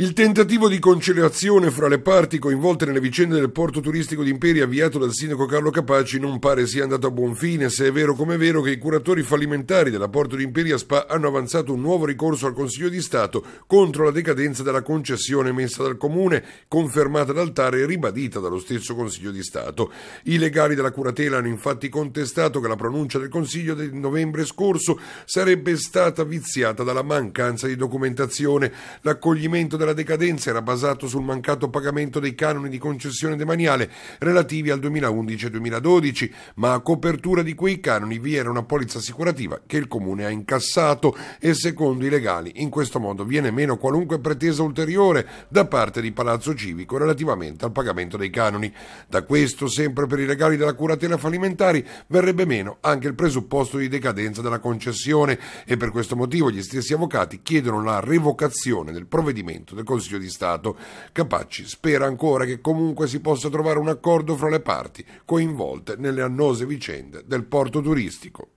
Il tentativo di conciliazione fra le parti coinvolte nelle vicende del porto turistico di Imperia avviato dal sindaco Carlo Capaci non pare sia andato a buon fine, se è vero come è vero che i curatori fallimentari della Porto di Imperia SPA hanno avanzato un nuovo ricorso al Consiglio di Stato contro la decadenza della concessione emessa dal Comune, confermata dal TAR e ribadita dallo stesso Consiglio di Stato. I legali della curatela hanno infatti contestato che la pronuncia del Consiglio del novembre scorso sarebbe stata viziata dalla mancanza di documentazione, l'accoglimento della della decadenza era basato sul mancato pagamento dei canoni di concessione demaniale relativi al 2011 2012, ma a copertura di quei canoni vi era una polizza assicurativa che il comune ha incassato e secondo i legali in questo modo viene meno qualunque pretesa ulteriore da parte di Palazzo Civico relativamente al pagamento dei canoni. Da questo, sempre per i regali della curatela fallimentari, verrebbe meno anche il presupposto di decadenza della concessione e per questo motivo gli stessi avvocati chiedono la revocazione del provvedimento del Consiglio di Stato. Capacci spera ancora che comunque si possa trovare un accordo fra le parti coinvolte nelle annose vicende del porto turistico.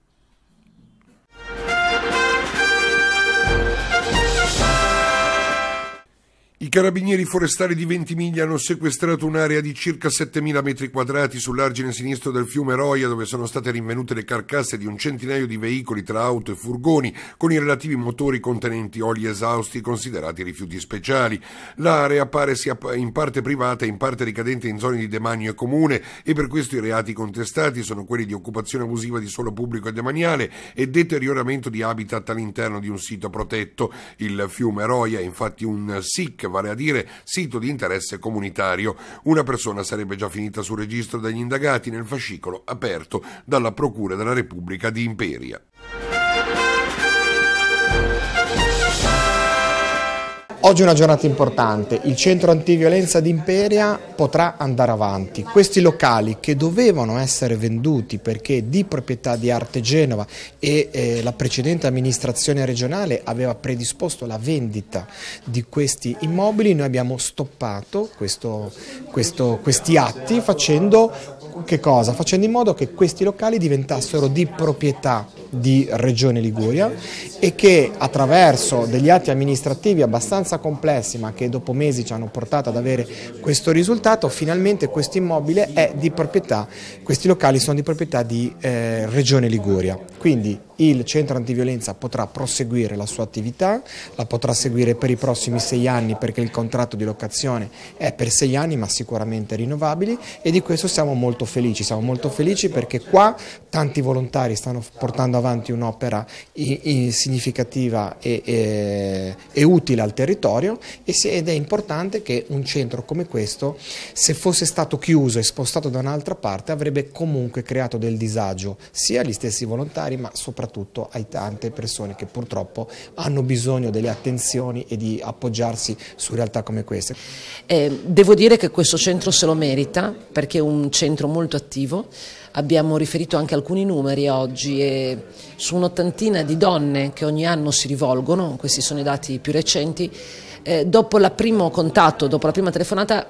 carabinieri forestali di Ventimiglia hanno sequestrato un'area di circa 7.000 metri quadrati sull'argine sinistro del fiume Roia dove sono state rinvenute le carcasse di un centinaio di veicoli tra auto e furgoni con i relativi motori contenenti oli esausti considerati rifiuti speciali. L'area pare sia in parte privata e in parte ricadente in zone di demanio e comune e per questo i reati contestati sono quelli di occupazione abusiva di suolo pubblico e demaniale e deterioramento di habitat all'interno di un sito protetto. Il fiume Roia è infatti un SIC vale a dire sito di interesse comunitario. Una persona sarebbe già finita sul registro degli indagati nel fascicolo aperto dalla Procura della Repubblica di Imperia. Oggi è una giornata importante, il centro antiviolenza di Imperia potrà andare avanti. Questi locali che dovevano essere venduti perché di proprietà di Arte Genova e eh, la precedente amministrazione regionale aveva predisposto la vendita di questi immobili, noi abbiamo stoppato questo, questo, questi atti facendo, facendo in modo che questi locali diventassero di proprietà di Regione Liguria e che attraverso degli atti amministrativi abbastanza complessi ma che dopo mesi ci hanno portato ad avere questo risultato, finalmente questo immobile è di proprietà, questi locali sono di proprietà di eh, Regione Liguria. Quindi il centro antiviolenza potrà proseguire la sua attività, la potrà seguire per i prossimi sei anni perché il contratto di locazione è per sei anni ma sicuramente rinnovabili e di questo siamo molto felici, siamo molto felici perché qua tanti volontari stanno portando avanti un'opera significativa e, e, e, utile al territorio ed è importante che un centro come questo se fosse stato chiuso e spostato da un'altra parte avrebbe comunque creato del disagio sia agli stessi volontari familiari ma soprattutto ai tante persone che purtroppo hanno bisogno delle attenzioni e di appoggiarsi su realtà come queste. Eh, devo dire che questo centro se lo merita perché è un centro molto attivo, abbiamo riferito anche alcuni numeri oggi e su un'ottantina di donne che ogni anno si rivolgono, questi sono i dati più recenti, eh, dopo il primo contatto, dopo la prima telefonata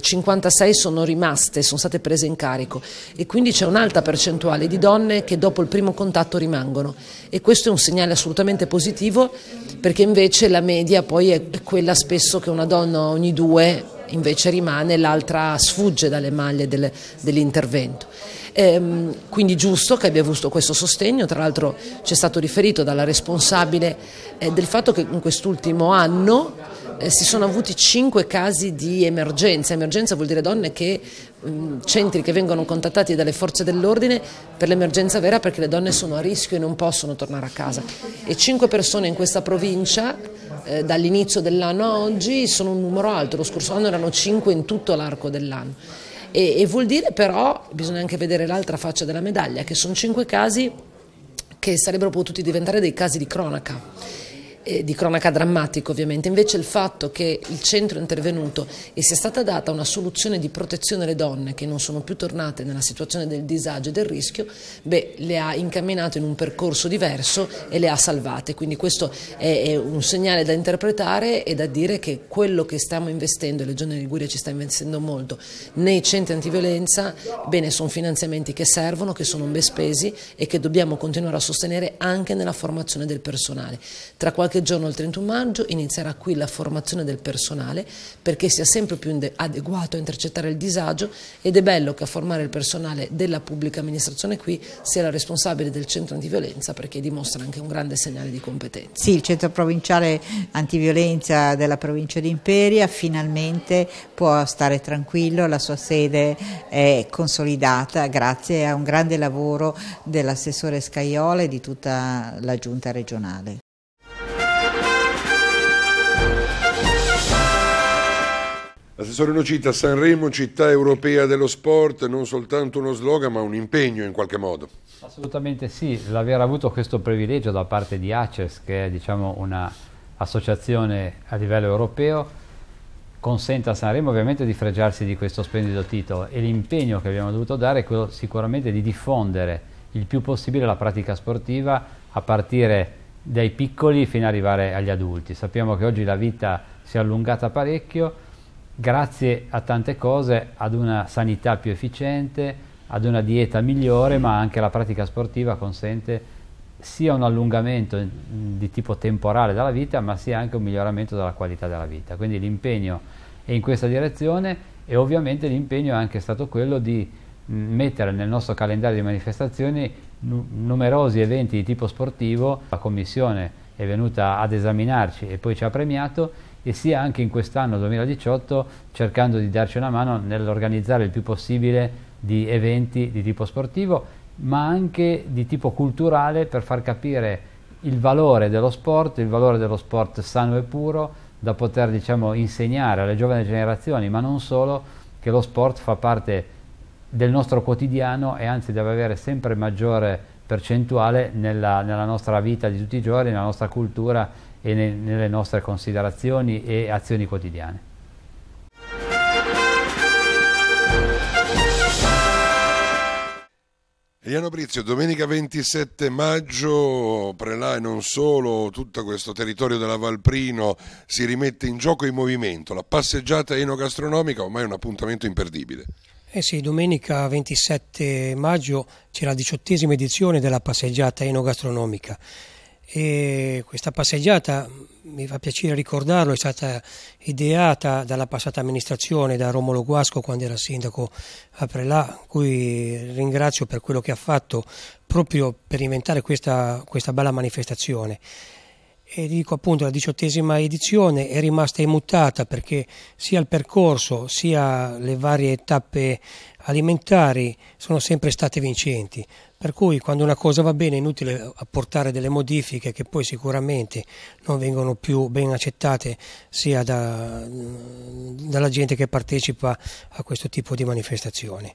56 mm, sono rimaste, sono state prese in carico e quindi c'è un'alta percentuale di donne che dopo il primo contatto rimangono e questo è un segnale assolutamente positivo perché invece la media poi è quella spesso che una donna ogni due invece rimane e l'altra sfugge dalle maglie del, dell'intervento. Ehm, quindi giusto che abbia avuto questo sostegno, tra l'altro ci è stato riferito dalla responsabile eh, del fatto che in quest'ultimo anno eh, si sono avuti cinque casi di emergenza, emergenza vuol dire donne che, mm, centri che vengono contattati dalle forze dell'ordine per l'emergenza vera perché le donne sono a rischio e non possono tornare a casa e cinque persone in questa provincia eh, dall'inizio dell'anno a oggi sono un numero alto, lo scorso anno erano cinque in tutto l'arco dell'anno. E, e vuol dire però, bisogna anche vedere l'altra faccia della medaglia, che sono cinque casi che sarebbero potuti diventare dei casi di cronaca eh, di cronaca drammatica ovviamente, invece il fatto che il centro è intervenuto e sia stata data una soluzione di protezione alle donne che non sono più tornate nella situazione del disagio e del rischio, beh, le ha incamminate in un percorso diverso e le ha salvate, quindi questo è, è un segnale da interpretare e da dire che quello che stiamo investendo, e Legione Liguria ci sta investendo molto, nei centri antiviolenza, bene, sono finanziamenti che servono, che sono ben spesi e che dobbiamo continuare a sostenere anche nella formazione del personale. Tra qualche qualche giorno il 31 maggio inizierà qui la formazione del personale perché sia sempre più adeguato a intercettare il disagio ed è bello che a formare il personale della pubblica amministrazione qui sia la responsabile del centro antiviolenza perché dimostra anche un grande segnale di competenza. Sì, il centro provinciale antiviolenza della provincia di Imperia finalmente può stare tranquillo, la sua sede è consolidata grazie a un grande lavoro dell'assessore Scaiola e di tutta la giunta regionale. Assessore Nocita, Sanremo città europea dello sport, non soltanto uno slogan ma un impegno in qualche modo. Assolutamente sì, l'aver avuto questo privilegio da parte di ACES, che è diciamo, un'associazione a livello europeo, consente a Sanremo ovviamente di fregiarsi di questo splendido titolo e l'impegno che abbiamo dovuto dare è quello sicuramente di diffondere il più possibile la pratica sportiva a partire dai piccoli fino ad arrivare agli adulti. Sappiamo che oggi la vita si è allungata parecchio, grazie a tante cose, ad una sanità più efficiente, ad una dieta migliore, ma anche la pratica sportiva consente sia un allungamento mm, di tipo temporale della vita, ma sia anche un miglioramento della qualità della vita. Quindi l'impegno è in questa direzione e ovviamente l'impegno è anche stato quello di mm, mettere nel nostro calendario di manifestazioni numerosi eventi di tipo sportivo. La Commissione è venuta ad esaminarci e poi ci ha premiato e sia anche in quest'anno 2018 cercando di darci una mano nell'organizzare il più possibile di eventi di tipo sportivo ma anche di tipo culturale per far capire il valore dello sport, il valore dello sport sano e puro da poter diciamo, insegnare alle giovani generazioni ma non solo che lo sport fa parte del nostro quotidiano e anzi deve avere sempre maggiore percentuale nella, nella nostra vita di tutti i giorni, nella nostra cultura e ne, nelle nostre considerazioni e azioni quotidiane. Eliano Brizio, domenica 27 maggio, Prelà e non solo, tutto questo territorio della Valprino si rimette in gioco in movimento, la passeggiata enogastronomica ormai è un appuntamento imperdibile. Eh sì, domenica 27 maggio c'è la diciottesima edizione della passeggiata enogastronomica e questa passeggiata, mi fa piacere ricordarlo, è stata ideata dalla passata amministrazione, da Romolo Guasco quando era sindaco a Prelà, cui ringrazio per quello che ha fatto proprio per inventare questa, questa bella manifestazione e dico appunto la diciottesima edizione è rimasta immutata perché sia il percorso sia le varie tappe alimentari sono sempre state vincenti per cui quando una cosa va bene è inutile apportare delle modifiche che poi sicuramente non vengono più ben accettate sia da, dalla gente che partecipa a questo tipo di manifestazioni.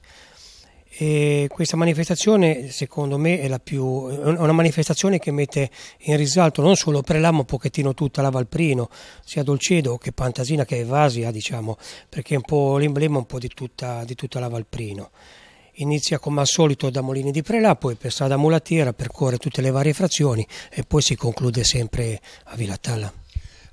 E questa manifestazione, secondo me, è, più, è, una manifestazione che mette in risalto non solo ma un pochettino tutta la Valprino, sia Dolcedo che Pantasina che Evasia, diciamo, perché è un po' l'emblema un po' di tutta, di tutta la Valprino. Inizia come al solito da Molini di Prelà, poi per strada Mulatiera, percorre tutte le varie frazioni e poi si conclude sempre a Villa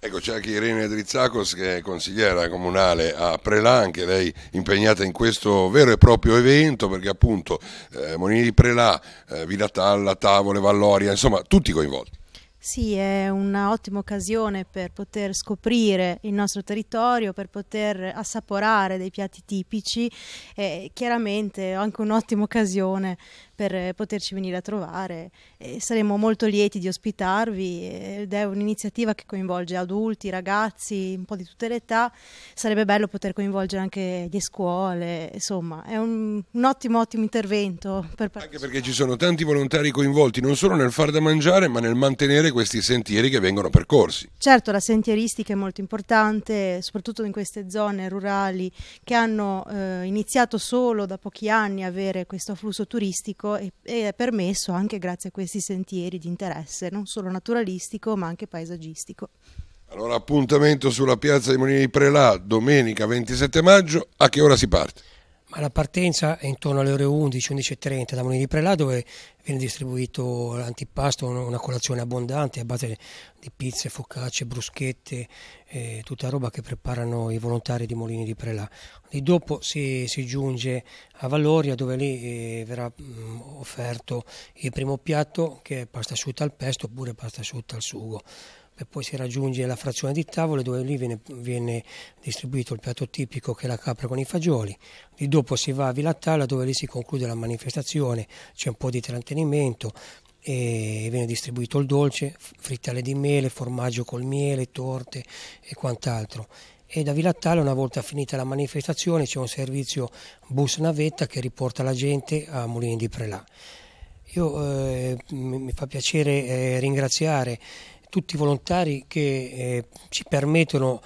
Ecco, c'è anche Irene Drizzacos che è consigliera comunale a Prelà, anche lei impegnata in questo vero e proprio evento perché appunto eh, Monini di Prelà, eh, Villa Talla, Tavole, Valloria, insomma tutti coinvolti. Sì, è un'ottima occasione per poter scoprire il nostro territorio, per poter assaporare dei piatti tipici e chiaramente anche un'ottima occasione per poterci venire a trovare. E saremo molto lieti di ospitarvi ed è un'iniziativa che coinvolge adulti, ragazzi, un po' di tutte le età. Sarebbe bello poter coinvolgere anche le scuole, insomma è un, un ottimo, ottimo intervento. Per anche perché ci sono tanti volontari coinvolti non solo nel far da mangiare ma nel mantenere questi sentieri che vengono percorsi. Certo, la sentieristica è molto importante, soprattutto in queste zone rurali che hanno eh, iniziato solo da pochi anni a avere questo flusso turistico turistico e, e, è permesso anche grazie a questi sentieri di interesse non solo naturalistico ma anche paesaggistico. Allora appuntamento sulla piazza dei Molini di Prelà domenica 27 maggio, a che ora si parte? ma la partenza è intorno alle ore 11, 11.30 da Molini di Prelà dove viene distribuito l'antipasto, una colazione abbondante a base di pizze, focacce, bruschette, eh, tutta roba che preparano i volontari di Molini di Prelà. Di dopo si, si, giunge a Valloria dove lì eh, verrà mh, mm, offerto il primo piatto che è pasta asciutta al pesto oppure pasta asciutta al sugo e poi si raggiunge la frazione di tavole dove lì viene, viene, distribuito il piatto tipico che è la capra con i fagioli, di dopo si va a Villa dove lì si conclude la manifestazione, c'è un po' di trattenimento e viene distribuito il dolce, frittale di mele, formaggio col miele, torte e quant'altro e da Villa una volta finita la manifestazione c'è un servizio bus navetta che riporta la gente a Mulini di Prelà. Io, eh, mi fa piacere eh, ringraziare tutti i volontari che eh, ci permettono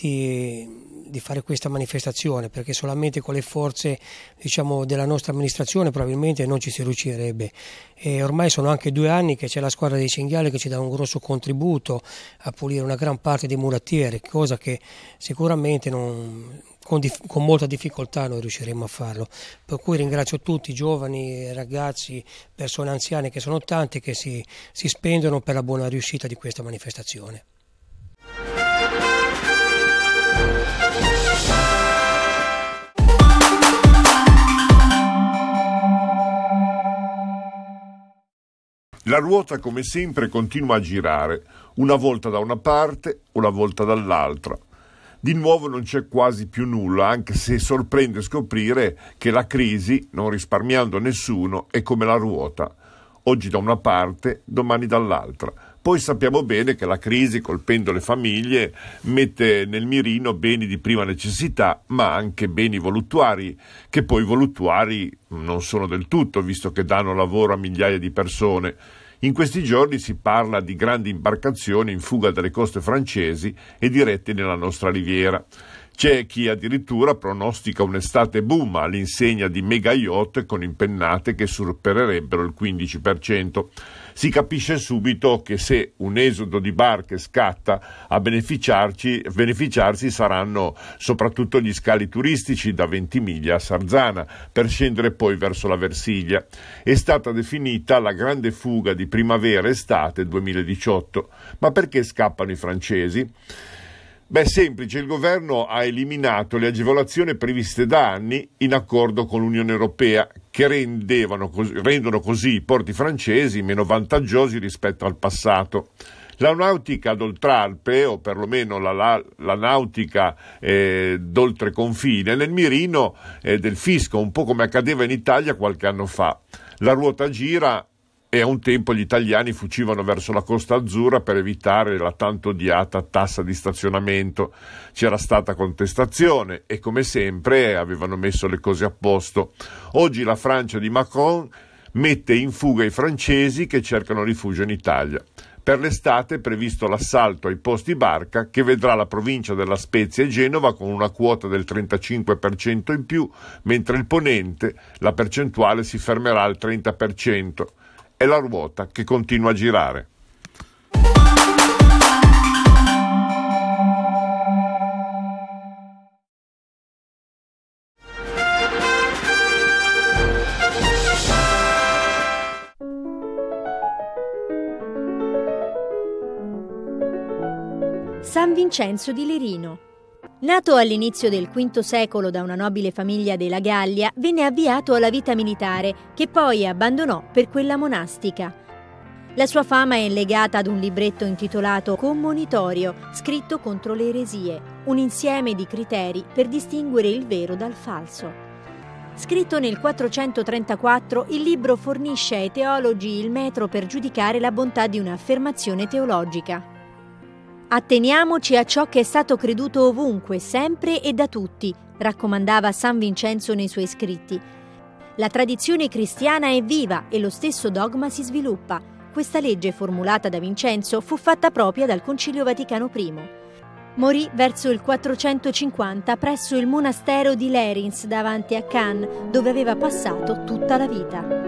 di, di fare questa manifestazione perché solamente con le forze diciamo, della nostra amministrazione probabilmente non ci si riuscirebbe. E ormai sono anche due anni che c'è la squadra dei cinghiali che ci dà un grosso contributo a pulire una gran parte dei murattieri, cosa che sicuramente non, con, con, molta difficoltà noi riusciremo a farlo. Per cui ringrazio tutti, giovani, ragazzi, persone anziane che sono tante che si, si spendono per la buona riuscita di questa manifestazione. La ruota, come sempre, continua a girare, una volta da una parte, una volta dall'altra. Di nuovo non c'è quasi più nulla, anche se sorprende scoprire che la crisi, non risparmiando nessuno, è come la ruota, oggi da una parte, domani dall'altra. Poi sappiamo bene che la crisi, colpendo le famiglie, mette nel mirino beni di prima necessità, ma anche beni voluttuari, che poi voluttuari non sono del tutto, visto che danno lavoro a migliaia di persone. In questi giorni si parla di grandi imbarcazioni in fuga dalle coste francesi e dirette nella nostra riviera. C'è chi addirittura pronostica un'estate boom all'insegna di mega yacht con impennate che supererebbero il 15%. Si capisce subito che se un esodo di barche scatta, a beneficiarci, beneficiarsi saranno soprattutto gli scali turistici da Ventimiglia a Sarzana, per scendere poi verso la Versiglia. È stata definita la grande fuga di primavera-estate 2018. Ma perché scappano i francesi? Beh, semplice, il governo ha eliminato le agevolazioni previste da anni in accordo con l'Unione Europea, che così, rendono così i porti francesi meno vantaggiosi rispetto al passato. La nautica d'oltralpe, o perlomeno la, la, la nautica eh, d'oltre confine, nel mirino eh, del fisco, un po' come accadeva in Italia qualche anno fa. La ruota gira e a un tempo gli italiani fucivano verso la Costa Azzurra per evitare la tanto odiata tassa di stazionamento. C'era stata contestazione e come sempre avevano messo le cose a posto. Oggi la Francia di Macron mette in fuga i francesi che cercano rifugio in Italia. Per l'estate è previsto l'assalto ai posti barca che vedrà la provincia della Spezia e Genova con una quota del 35% in più, mentre il ponente la percentuale si fermerà al 30% è la ruota che continua a girare. San Vincenzo di Lirino Nato all'inizio del V secolo da una nobile famiglia della Gallia, venne avviato alla vita militare, che poi abbandonò per quella monastica. La sua fama è legata ad un libretto intitolato Commonitorio, scritto contro le eresie, un insieme di criteri per distinguere il vero dal falso. Scritto nel 434, il libro fornisce ai teologi il metro per giudicare la bontà di un'affermazione teologica. Atteniamoci a ciò che è stato creduto ovunque, sempre e da tutti, raccomandava San Vincenzo nei suoi scritti. La tradizione cristiana è viva e lo stesso dogma si sviluppa. Questa legge formulata da Vincenzo fu fatta propria dal Concilio Vaticano I. Morì verso il 450 presso il monastero di Lerins davanti a Cannes, dove aveva passato tutta la vita.